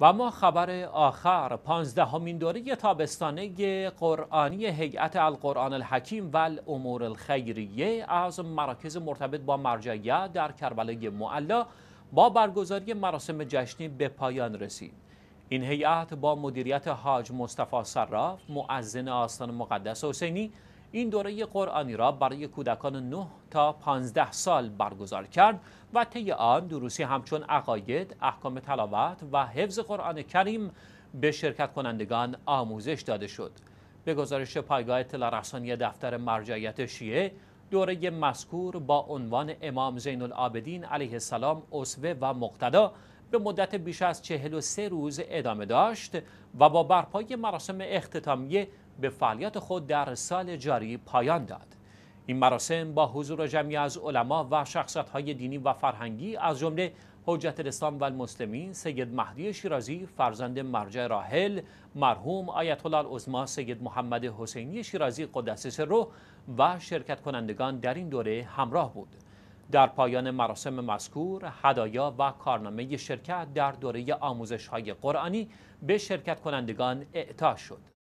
و ما خبر آخر پانزدهمین دوره تابستانه قرآنی هیئت القرآن الحکیم و الامور الخیریه از مراکز مرتبط با مرجعیه در کربلای معلا با برگزاری مراسم جشنی به پایان رسید این هیئت با مدیریت حاج مصطفی صراف معزن آستان مقدس حسینی این دوره قرآنی را برای کودکان 9 تا 15 سال برگزار کرد و طی آن دروسی همچون عقاید، احکام تلاوت و حفظ قرآن کریم به شرکت کنندگان آموزش داده شد. به گزارش پایگاه اطلاع رسانی دفتر مرجعیت شیعه، دوره مذکور با عنوان امام زین العابدین علیه السلام اسوه و مقتدا به مدت بیش از 43 روز ادامه داشت و با برپای مراسم اختتامیه به فعالیت خود در سال جاری پایان داد. این مراسم با حضور جمعی از علما و شخصیت‌های دینی و فرهنگی از جمله حجت الاسلام و المسلمین سید مهدی شیرازی فرزند مرجع راحل مرحوم آیت الله العظما سید محمد حسینی شیرازی قدس روح و شرکت کنندگان در این دوره همراه بود در پایان مراسم مذکور هدایا و کارنامه شرکت در دوره آموزش های قرآنی به شرکت کنندگان اعطا شد